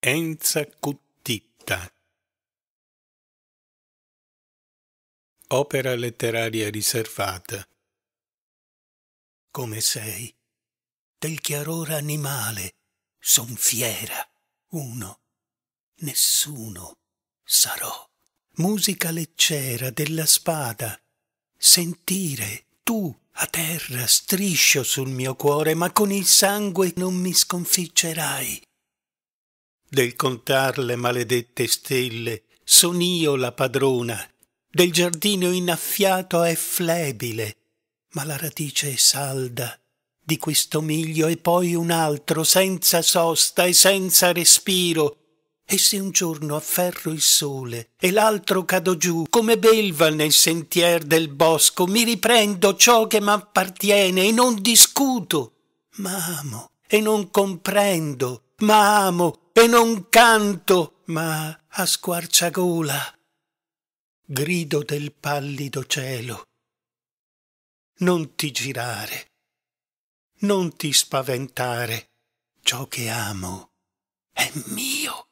Enza Cuttitta Opera letteraria riservata Come sei, del chiarore animale, son fiera, uno, nessuno sarò. Musica leggera della spada, sentire tu a terra striscio sul mio cuore, ma con il sangue non mi sconfiggerai del contar le maledette stelle son io la padrona del giardino innaffiato è flebile ma la radice è salda di questo miglio e poi un altro senza sosta e senza respiro e se un giorno afferro il sole e l'altro cado giù come belva nel sentier del bosco mi riprendo ciò che m'appartiene e non discuto ma amo e non comprendo ma amo e non canto, ma a squarciagola grido del pallido cielo. Non ti girare, non ti spaventare, ciò che amo è mio.